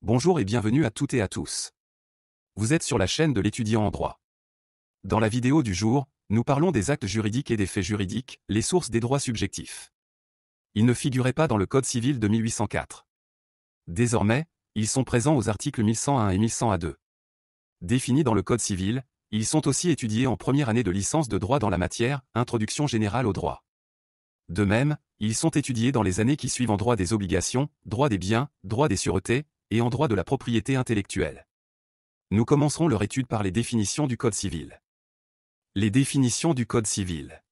Bonjour et bienvenue à toutes et à tous. Vous êtes sur la chaîne de l'étudiant en droit. Dans la vidéo du jour, nous parlons des actes juridiques et des faits juridiques, les sources des droits subjectifs. Ils ne figuraient pas dans le Code civil de 1804. Désormais, ils sont présents aux articles 1101 et 1102. Définis dans le Code civil, ils sont aussi étudiés en première année de licence de droit dans la matière, Introduction générale au droit. De même, ils sont étudiés dans les années qui suivent en droit des obligations, droit des biens, droit des sûretés, et en droit de la propriété intellectuelle. Nous commencerons leur étude par les définitions du Code civil. Les définitions du Code civil.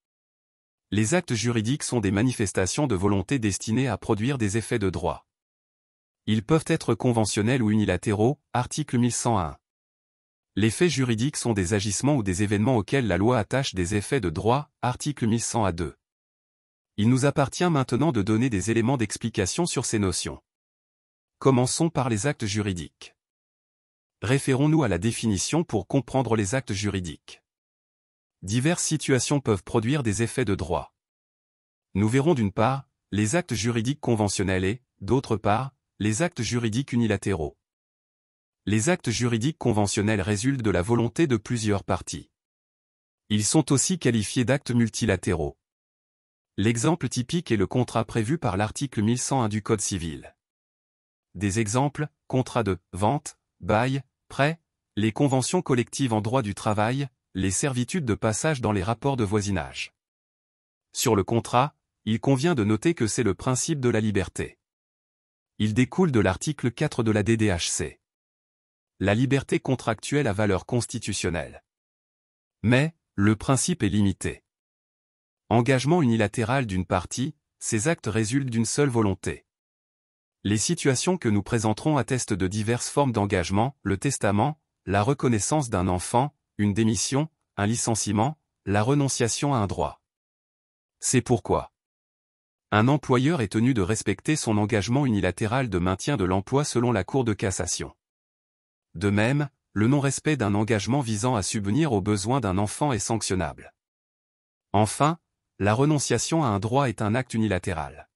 Les actes juridiques sont des manifestations de volonté destinées à produire des effets de droit. Ils peuvent être conventionnels ou unilatéraux, article 1101. Les faits juridiques sont des agissements ou des événements auxquels la loi attache des effets de droit, article 1102. Il nous appartient maintenant de donner des éléments d'explication sur ces notions. Commençons par les actes juridiques. Référons-nous à la définition pour comprendre les actes juridiques. Diverses situations peuvent produire des effets de droit. Nous verrons d'une part, les actes juridiques conventionnels et, d'autre part, les actes juridiques unilatéraux. Les actes juridiques conventionnels résultent de la volonté de plusieurs parties. Ils sont aussi qualifiés d'actes multilatéraux. L'exemple typique est le contrat prévu par l'article 1101 du Code civil des exemples, contrats de vente, bail, prêt, les conventions collectives en droit du travail, les servitudes de passage dans les rapports de voisinage. Sur le contrat, il convient de noter que c'est le principe de la liberté. Il découle de l'article 4 de la DDHC. La liberté contractuelle a valeur constitutionnelle. Mais, le principe est limité. Engagement unilatéral d'une partie, ces actes résultent d'une seule volonté. Les situations que nous présenterons attestent de diverses formes d'engagement, le testament, la reconnaissance d'un enfant, une démission, un licenciement, la renonciation à un droit. C'est pourquoi un employeur est tenu de respecter son engagement unilatéral de maintien de l'emploi selon la Cour de cassation. De même, le non-respect d'un engagement visant à subvenir aux besoins d'un enfant est sanctionnable. Enfin, la renonciation à un droit est un acte unilatéral.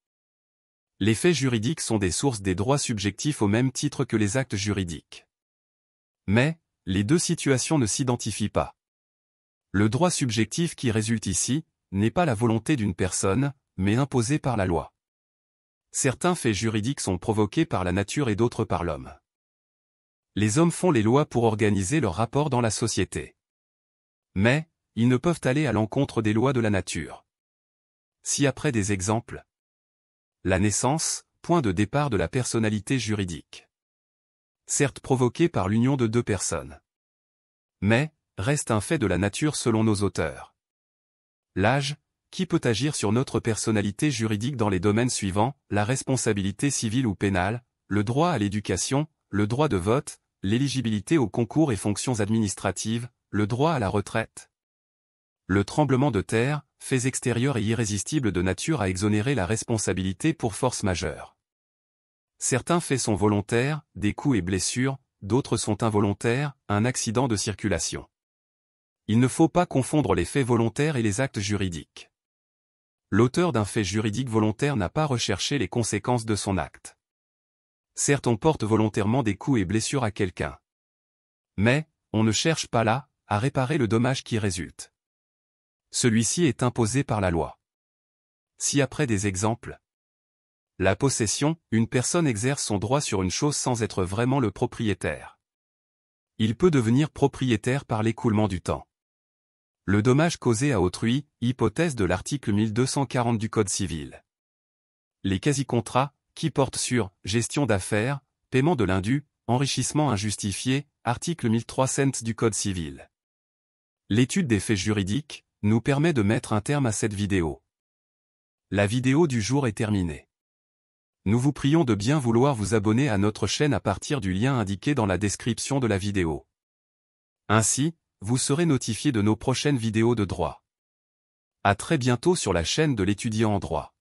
Les faits juridiques sont des sources des droits subjectifs au même titre que les actes juridiques. Mais, les deux situations ne s'identifient pas. Le droit subjectif qui résulte ici, n'est pas la volonté d'une personne, mais imposé par la loi. Certains faits juridiques sont provoqués par la nature et d'autres par l'homme. Les hommes font les lois pour organiser leur rapport dans la société. Mais, ils ne peuvent aller à l'encontre des lois de la nature. Si après des exemples, la naissance, point de départ de la personnalité juridique. Certes provoquée par l'union de deux personnes. Mais, reste un fait de la nature selon nos auteurs. L'âge, qui peut agir sur notre personnalité juridique dans les domaines suivants, la responsabilité civile ou pénale, le droit à l'éducation, le droit de vote, l'éligibilité aux concours et fonctions administratives, le droit à la retraite. Le tremblement de terre, faits extérieurs et irrésistibles de nature à exonérer la responsabilité pour force majeure. Certains faits sont volontaires, des coups et blessures, d'autres sont involontaires, un accident de circulation. Il ne faut pas confondre les faits volontaires et les actes juridiques. L'auteur d'un fait juridique volontaire n'a pas recherché les conséquences de son acte. Certes on porte volontairement des coups et blessures à quelqu'un. Mais, on ne cherche pas là, à réparer le dommage qui résulte. Celui-ci est imposé par la loi. Si après des exemples. La possession, une personne exerce son droit sur une chose sans être vraiment le propriétaire. Il peut devenir propriétaire par l'écoulement du temps. Le dommage causé à autrui, hypothèse de l'article 1240 du Code civil. Les quasi-contrats, qui portent sur gestion d'affaires, paiement de l'indu, enrichissement injustifié, article 1300 du Code civil. L'étude des faits juridiques, nous permet de mettre un terme à cette vidéo. La vidéo du jour est terminée. Nous vous prions de bien vouloir vous abonner à notre chaîne à partir du lien indiqué dans la description de la vidéo. Ainsi, vous serez notifié de nos prochaines vidéos de droit. À très bientôt sur la chaîne de l'étudiant en droit.